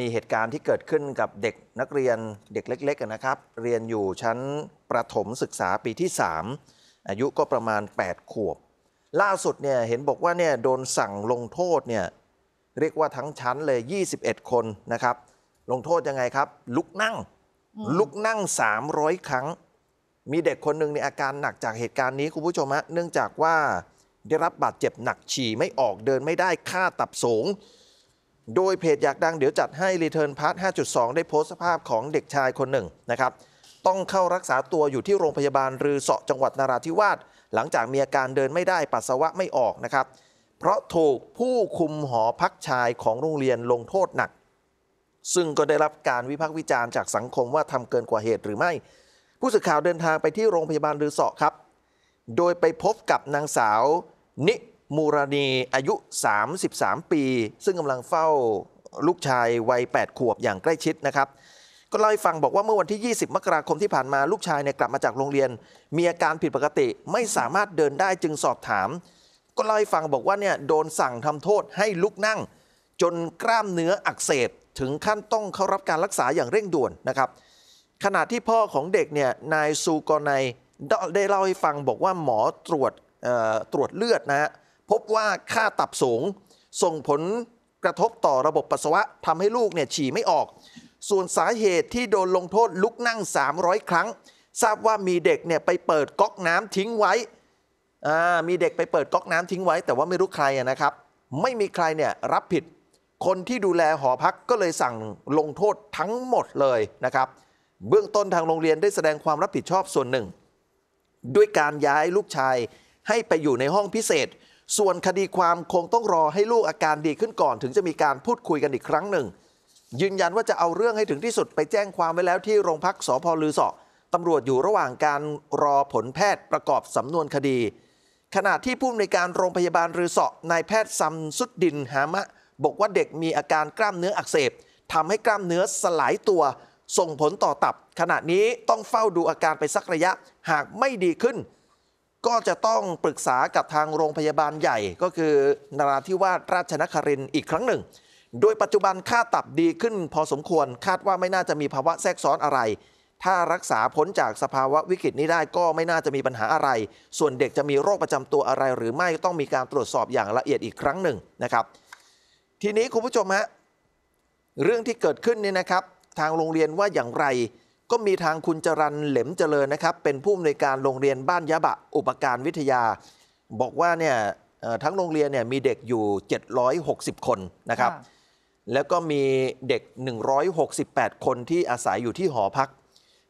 มีเหตุการณ์ที่เกิดขึ้นกับเด็กนักเรียนเด็กเล็กๆนะครับ เรียนอยู่ชั้นประถมศึกษาปีที่ 3 อายุก็ประมาณ 8ขวบ ล่าสุดเนี่ย เห็นบอกว่าเนี่ยโดนสั่งลงโทษเนี่ยเรียกว่าทั้งชั้นเลย 21 คนนะครับ ลงโทษยังไงครับ ลุกนั่ง ลุกนั่ง 300 ครั้ง มีเด็กคนหนึ่งในอาการหนักจากเหตุการณ์นี้ คุณผู้ชมฮะเนื่องจากว่าได้รับบาดเจ็บหนักฉี่ไม่ออกเดินไม่ได้ค่าตับสูงโดยเพจอยากดังเดี๋ยวจัดให้ Return Part 5.2 ได้โพสต์ภาพของเด็กชายคนหนึ่งนะครับ ต้องเข้ารักษาตัวอยู่ที่โรงพยาบาลรือเสาะจังหวัดนราธิวาสหลังจากมีอาการเดินไม่ได้ปัสสาวะไม่ออกนะครับ เพราะถูกผู้คุมหอพักชายของโรงเรียนลงโทษหนัก ซึ่งก็ได้รับการวิพากษ์วิจารณ์จากสังคมว่าทำเกินกว่าเหตุหรือไม่ ผู้สื่อข่าวเดินทางไปที่โรงพยาบาลรือเสาะครับ โดยไปพบกับนางสาวนิมูรณนีอายุ 33 ปี ซึ่งกำลังเฝ้าลูกชายวัย 8 ขวบอย่างใกล้ชิดนะครับ ก็เล่าให้ฟังบอกว่าเมื่อวันที่ 20 มกราคมที่ผ่านมาลูกชายเนี่ยกลับมาจากโรงเรียน มีอาการผิดปกติไม่สามารถเดินได้จึงสอบถาม ก็เล่าให้ฟังบอกว่าเนี่ยโดนสั่งทำโทษให้ลุกนั่ง จนกล้ามเนื้ออักเสบถึงขั้นต้องเข้ารับการรักษาอย่างเร่งด่วนนะครับ ขณะที่พ่อของเด็กเนี่ยนายซูกอในได้เล่าให้ฟังบอกว่าหมอตรวจตรวจเลือดนะฮะพบว่าค่าตับสูงส่งผลกระทบต่อระบบปัสสาวะทำให้ลูกเนี่ยฉี่ไม่ออก ส่วนสาเหตุที่โดนลงโทษลุกนั่ง 300 ครั้ง ทราบว่ามีเด็กเนี่ยไปเปิดก๊อกน้ำทิ้งไว้ มีเด็กไปเปิดก๊อกน้ำทิ้งไว้ แต่ว่าไม่รู้ใครนะครับ ไม่มีใครเนี่ยรับผิดคนที่ดูแลหอพักก็เลยสั่งลงโทษทั้งหมดเลยนะครับ เบื้องต้นทางโรงเรียนได้แสดงความรับผิดชอบส่วนหนึ่ง ด้วยการย้ายลูกชายให้ไปอยู่ในห้องพิเศษส่วนคดีความคงต้องรอให้ลูกอาการดีขึ้นก่อน ถึงจะมีการพูดคุยกันอีกครั้งหนึ่ง ยืนยันว่าจะเอาเรื่องให้ถึงที่สุดไปแจ้งความไว้แล้วที่โรงพักสพลือสอตำรวจอยู่ระหว่างการรอผลแพทย์ประกอบสำนวนคดี ขณะที่ผู้อำนวยการโรงพยาบาลรือสอนายแพทย์ซัมสุดดินหามะ บอกว่าเด็กมีอาการกล้ามเนื้ออักเสบทำให้กล้ามเนื้อสลายตัว ส่งผลต่อตับ ขณะนี้ต้องเฝ้าดูอาการไปสักระยะ หากไม่ดีขึ้นก็จะต้องปรึกษากับทางโรงพยาบาลใหญ่ ก็คือ นราธิวาสราชนครินอีกครั้งหนึ่ง โดยปัจจุบันค่าตับดีขึ้นพอสมควรคาดว่าไม่น่าจะมีภาวะแทรกซ้อนอะไร ถ้ารักษาพ้นจากสภาวะวิกฤตนี้ได้ก็ไม่น่าจะมีปัญหาอะไร ส่วนเด็กจะมีโรคประจำตัวอะไรหรือไม่ต้องมีการตรวจสอบอย่างละเอียดอีกครั้งหนึ่งนะครับ ทีนี้คุณผู้ชมฮะเรื่องที่เกิดขึ้นนี่นะครับ ทางโรงเรียนว่าอย่างไรก็มีทางคุณจรันเหลมเจริญนะครับ เป็นผู้อำนวยการโรงเรียนบ้านยะบะอุปการวิทยา บอกว่าเนี่ยทั้งโรงเรียนเนี่ยมีเด็กอยู่ 760 คนนะครับ แล้วก็มีเด็ก 168 คนที่อาศัยอยู่ที่หอพัก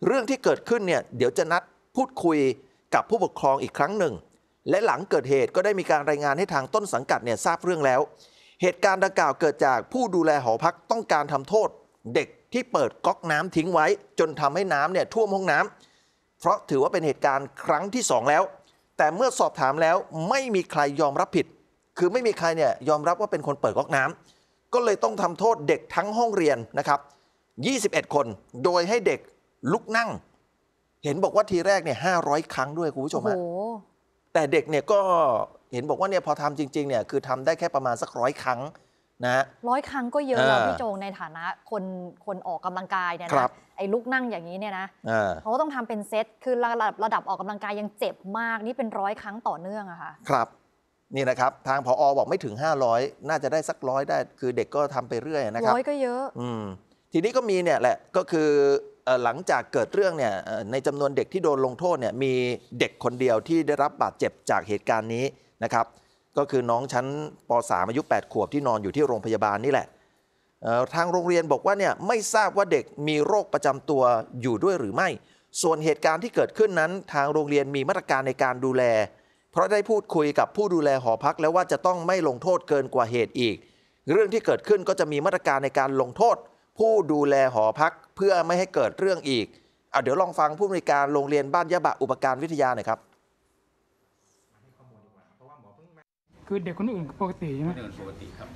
เรื่องที่เกิดขึ้นเนี่ยเดี๋ยวจะนัดพูดคุยกับผู้ปกครองอีกครั้งหนึ่ง และหลังเกิดเหตุก็ได้มีการรายงานให้ทางต้นสังกัดเนี่ยทราบเรื่องแล้ว เหตุการณ์ดังกล่าวเกิดจากผู้ดูแลหอพักต้องการทำโทษเด็กที่เปิดก๊อกน้ำทิ้งไว้ จนทำให้น้ำเนี่ยท่วมห้องน้ำ เพราะถือว่าเป็นเหตุการณ์ครั้งที่2แล้ว แต่เมื่อสอบถามแล้วไม่มีใครยอมรับผิด คือไม่มีใครเนี่ยยอมรับว่าเป็นคนเปิดก๊อกน้ำ ก็เลยต้องทำโทษเด็กทั้งห้องเรียนนะครับ 21 คนโดยให้เด็กลุกนั่ง เห็นบอกว่าทีแรกเนี่ย 500 ครั้งด้วยคุณผู้ชมฮะแต่เด็กเนี่ยก็เห็นบอกว่าเนี่ยพอทำจริงๆ เนี่ยคือทำได้แค่ประมาณสักร้อยครั้งนะร้อยครั้งก็เยอะแล้วพี่โจงในฐานะคนคนออกกำลังกายเนี่ยนะไอ้ลุกนั่งอย่างนี้เนี่ยนะเขาต้องทำเป็นเซตคือระดับระดับออกกำลังกายยังเจ็บมากนี่เป็นร้อยครั้งต่อเนื่องอะค่ะครับ นี่นะครับ ทางผออบอกไม่ถึง 500 น่าจะได้สักร้อยได้ คือเด็กก็ทำไปเรื่อยนะครับร้อยก็เยอะอืมทีนี้ก็มีเนี่ยแหละก็คือหลังจากเกิดเรื่องเนี่ยในจำนวนเด็กที่โดนลงโทษเนี่ยมีเด็กคนเดียวที่ได้รับบาดเจ็บจากเหตุการณ์นี้นะครับก็คือน้องชั้นป .3 อายุ 8 ขวบที่นอนอยู่ที่โรงพยาบาลนี่แหละทางโรงเรียนบอกว่าเนี่ย ไม่ทราบว่าเด็กมีโรคประจำตัวอยู่ด้วยหรือไม่ ส่วนเหตุการณ์ที่เกิดขึ้นนั้น ทางโรงเรียนมีมาตรการในการดูแล เพราะได้พูดคุยกับผู้ดูแลหอพักแล้วว่าจะต้องไม่ลงโทษเกินกว่าเหตุอีก เรื่องที่เกิดขึ้นก็จะมีมาตรการในการลงโทษ ผู้ดูแลหอพักเพื่อไม่ให้เกิดเรื่องอีกเอาเดี๋ยวลองฟังผู้บริการโรงเรียนบ้านยะบะอุปการวิทยาหน่อยครับคือเด็กคนอื่นปกติใช่ไหมไม่ได้เป็นปกติครับ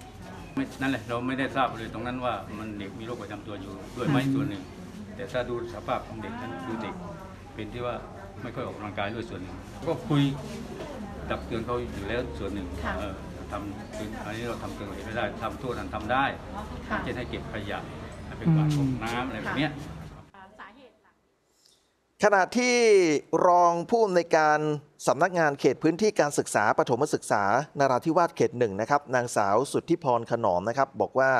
นั่นแหละเราไม่ได้ทราบเลยตรงนั้นว่ามันเด็กมีโรคประจำตัวอยู่ด้วยไหมส่วนหนึ่ง แต่ถ้าดูสภาพของเด็กนั้นดูเด็กเป็นที่ว่าไม่ค่อยออกกำลังกายด้วยส่วนหนึ่ง ก็คุยดับเตือนเขาอยู่แล้วส่วนหนึ่งออทำคืออันนี้เราทำเกินไปไม่ได้ทำโทษนั้นทำได้เช่นให้เก็บขยะให้เป็นกวาดของน้ำอะไรแบบเนี้ยขณะที่รองผู้อำนวยการสำนักงานเขตพื้นที่การศึกษาปฐมศึกษานาราธิวาสเขตหนึ่งนะครับนางสาวสุทธิพรขนอมนะครับ บอกว่า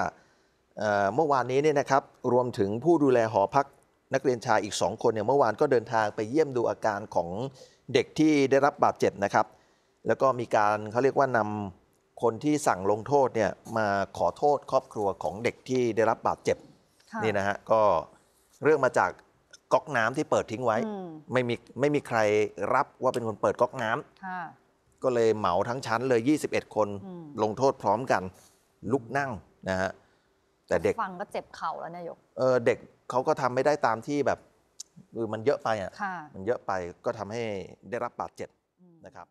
เมื่อวานนี้เนี่ยนะครับรวมถึงผู้ดูแลหอพักนักเรียนชายอีก 2 คนเนี่ยเมื่อวานก็เดินทางไปเยี่ยมดูอาการของเด็กที่ได้รับบาดเจ็บนะครับแล้วก็มีการเขาเรียกว่านำคนที่สั่งลงโทษเนี่ยมาขอโทษครอบครัวของเด็กที่ได้รับบาดเจ็บนี่นะฮะก็เรื่องมาจากก๊อกน้ำที่เปิดทิ้งไว้ไม่มีไม่มีใครรับว่าเป็นคนเปิดก๊อกน้ำก็เลยเหมาทั้งชั้น เลย 21 คนลงโทษพร้อมกันลุกนั่งนะฮะแต่เด็ก ฟังก็เจ็บเข่าแล้วนายกเออเด็กเขาก็ทำไม่ได้ตามที่แบบคือมันเยอะไปอ่ะมันเยอะไปก็ทำให้ได้รับบาดเจ็บนะครับ